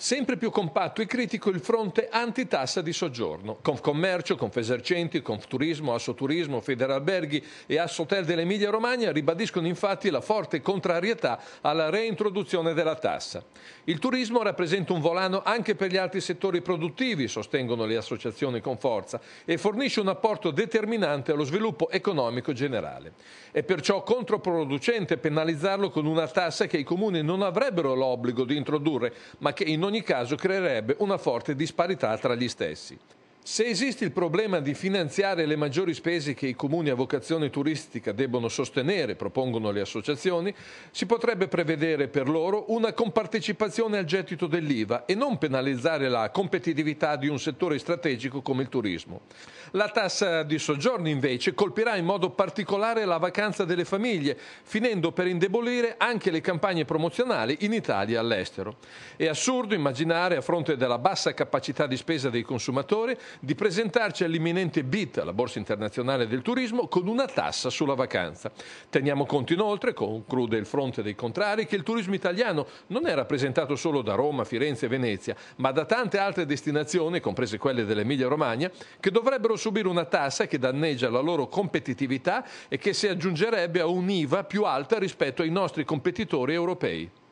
Sempre più compatto e critico il fronte antitassa di soggiorno. Confcommercio, Confesercenti, Confturismo, Assoturismo, Federalberghi e Assotel dell'Emilia Romagna ribadiscono infatti la forte contrarietà alla reintroduzione della tassa. Il turismo rappresenta un volano anche per gli altri settori produttivi, sostengono le associazioni con forza, e fornisce un apporto determinante allo sviluppo economico generale. È perciò controproducente penalizzarlo con una tassa che i comuni non avrebbero l'obbligo di introdurre, ma che in ogni caso creerebbe una forte disparità tra gli stessi. Se esiste il problema di finanziare le maggiori spese che i comuni a vocazione turistica debbono sostenere, propongono le associazioni, si potrebbe prevedere per loro una compartecipazione al gettito dell'IVA e non penalizzare la competitività di un settore strategico come il turismo. La tassa di soggiorno invece colpirà in modo particolare la vacanza delle famiglie, finendo per indebolire anche le campagne promozionali in Italia e all'estero. È assurdo immaginare, a fronte della bassa capacità di spesa dei consumatori, di presentarci all'imminente BIT, la Borsa Internazionale del Turismo, con una tassa sulla vacanza. Teniamo conto inoltre, conclude il fronte dei contrari, che il turismo italiano non è rappresentato solo da Roma, Firenze e Venezia, ma da tante altre destinazioni, comprese quelle dell'Emilia-Romagna, che dovrebbero subire una tassa che danneggia la loro competitività e che si aggiungerebbe a un'IVA più alta rispetto ai nostri competitori europei.